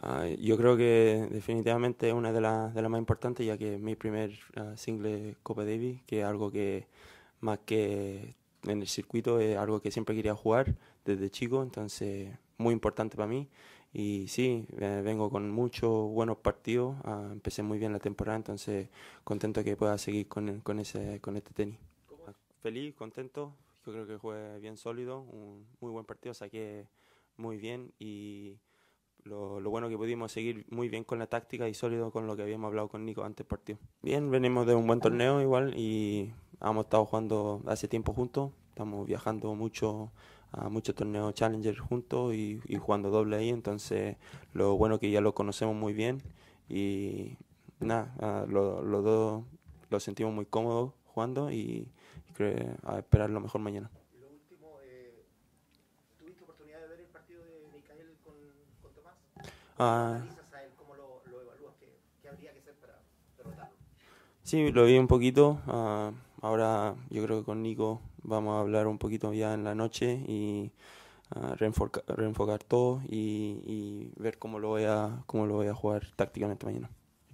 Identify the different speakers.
Speaker 1: Ah, yo creo que definitivamente es una de las de más importantes, ya que es mi primer ah, single Copa Davis, que es algo que más que en el circuito es algo que siempre quería jugar desde chico, entonces muy importante para mí. Y sí, eh, vengo con muchos buenos partidos, ah, empecé muy bien la temporada, entonces contento que pueda seguir con, con, ese, con este tenis. Feliz, contento, yo creo que jugué bien sólido, un muy buen partido, saqué muy bien y lo, bueno que pudimos seguir muy bien con la táctica y sólido con lo que habíamos hablado con Nico antes del partido. Bien, venimos de un buen torneo igual y hemos estado jugando hace tiempo juntos, estamos viajando mucho a muchos torneos Challenger juntos y, jugando doble ahí, entonces lo bueno que ya lo conocemos muy bien y nada, los lo dos lo sentimos muy cómodos jugando y, a esperar lo mejor mañana. Ah. ¿Cómo lo, Sí, lo vi un poquito. Ah, ahora yo creo que con Nico vamos a hablar un poquito ya en la noche y ah, reenfocar, todo y, y, ver cómo lo voy a, cómo lo voy a jugar tácticamente mañana.